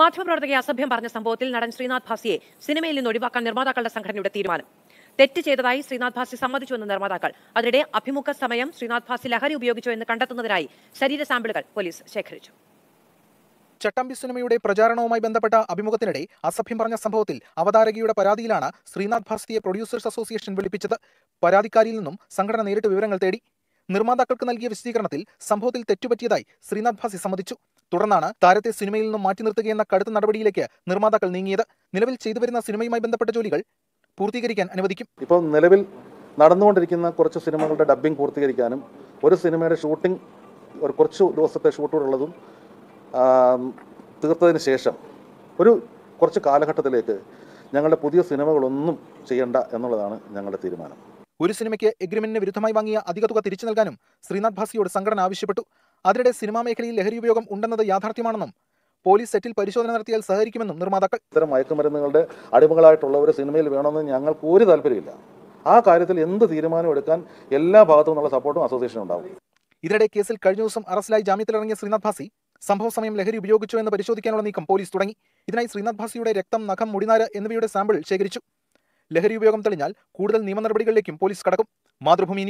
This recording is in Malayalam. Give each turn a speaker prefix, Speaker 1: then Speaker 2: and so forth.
Speaker 1: മാധ്യമപ്രവർത്തകയെ അസഭ്യം പറഞ്ഞ സംഭവത്തിൽ നടൻ ശ്രീനാഥ് ഭാസിയെ സിനിമയിൽ നിന്ന് ഒഴിവാക്കാൻ നിർമ്മാതാക്കളുടെ സംഘടനയുടെ തീരുമാനം തെറ്റ് ചെയ്തതായി ശ്രീനാഥ് ഭാസി സമ്മതിച്ചുവെന്ന് നിർമ്മാതാക്കൾ അതിനിടെ അഭിമുഖ സമയം ശ്രീനാഥ് ഭാസി ലഹരി ഉപയോഗിച്ചു എന്ന് കണ്ടെത്തുന്നതിനായി ശരീര സാമ്പിളുകൾ പോലീസ് ശേഖരിച്ചു ചട്ടമ്പി സിനിമയുടെ
Speaker 2: പ്രചാരണവുമായി ബന്ധപ്പെട്ട അഭിമുഖത്തിനിടെ അസഭ്യം പറഞ്ഞ സംഭവത്തിൽ അവതാരകയുടെ പരാതിയിലാണ് ശ്രീനാഥ് ഭാസ്തിയെ പ്രൊഡ്യൂസേഴ്സ് അസോസിയേഷൻ വിളിപ്പിച്ചത് പരാതിക്കാരിയിൽ നിന്നും സംഘടന നേരിട്ട് വിവരങ്ങൾ തേടി നിർമ്മാതാക്കൾക്ക് നൽകിയ വിശദീകരണത്തിൽ സംഭവത്തിൽ തെറ്റുപറ്റിയതായി ശ്രീനാഥ് ഭാസി സമ്മതിച്ചു തുടർന്നാണ് താരത്തെ സിനിമയിൽ നിന്നും മാറ്റി നിർത്തുകയെന്ന കടുത്ത നടപടിയിലേക്ക് നിർമ്മാതാക്കൾ നീങ്ങിയത് നിലവിൽ ചെയ്തു വരുന്ന സിനിമയുമായി ബന്ധപ്പെട്ട ജോലികൾ പൂർത്തീകരിക്കാൻ അനുവദിക്കും ഇപ്പോൾ നിലവിൽ നടന്നുകൊണ്ടിരിക്കുന്ന കുറച്ച് സിനിമകളുടെ ഡബ്ബിംഗ് പൂർത്തീകരിക്കാനും ഒരു
Speaker 3: സിനിമയുടെ ഷൂട്ടിംഗ് ഒരു കുറച്ച് ദിവസത്തെ ഷൂട്ടുകളുള്ളതും തീർത്തതിന് ശേഷം ഒരു കുറച്ച് കാലഘട്ടത്തിലേക്ക് ഞങ്ങളുടെ പുതിയ സിനിമകളൊന്നും ചെയ്യണ്ട എന്നുള്ളതാണ് ഞങ്ങളുടെ തീരുമാനം
Speaker 2: ഒരു സിനിമയ്ക്ക് എഗ്രിമെന്റിന് വിരുദ്ധമായി വാങ്ങിയ അധിക തുക തിരിച്ചു നൽകാനും ശ്രീനാഥ് ഭാസിയോട് സംഘടന ആവശ്യപ്പെട്ടു അതിനിടെ സിനിമാ മേഖലയിൽ ലഹരി ഉപയോഗം ഉണ്ടെന്നത് യാഥാർത്ഥ്യമാണെന്നും പോലീസ് സെറ്റിൽ പരിശോധന നടത്തിയാൽ സഹകരിക്കുമെന്നും നിർമ്മാതാക്കൾ ഇത്തരം മയക്കുമരുന്നുകളുടെ അടിമകളായിട്ടുള്ളവർ സിനിമയിൽ വേണമെന്ന് ഞങ്ങൾക്ക് ഒരു താല്പര്യമില്ല ആ കാര്യത്തിൽ എന്ത് തീരുമാനം എടുക്കാൻ എല്ലാ ഭാഗത്തു നിന്നുള്ള സപ്പോർട്ടും അസോസിയേഷൻ ഉണ്ടാവും ഇതിനിടെ കേസിൽ കഴിഞ്ഞ ദിവസം അറസ്റ്റിലായി ജാമ്യത്തിലിറങ്ങിയ ശ്രീനാഥ് ഭാസി സംഭവ സമയം ലഹരി ഉപയോഗിച്ചോ എന്ന് പരിശോധിക്കാനുള്ള നീക്കം പോലീസ് തുടങ്ങി ഇതിനായി ശ്രീനാഥ് ഭാസിയുടെ രക്തം നഖം മുടിനാര് എന്നിവയുടെ സാമ്പിൾ ശേഖരിച്ചു ലഹരി ഉപയോഗം തെളിഞ്ഞാൽ കൂടുതൽ നിയമ നടപടികളിലേക്കും പോലീസ് കടക്കും മാതൃഭൂമി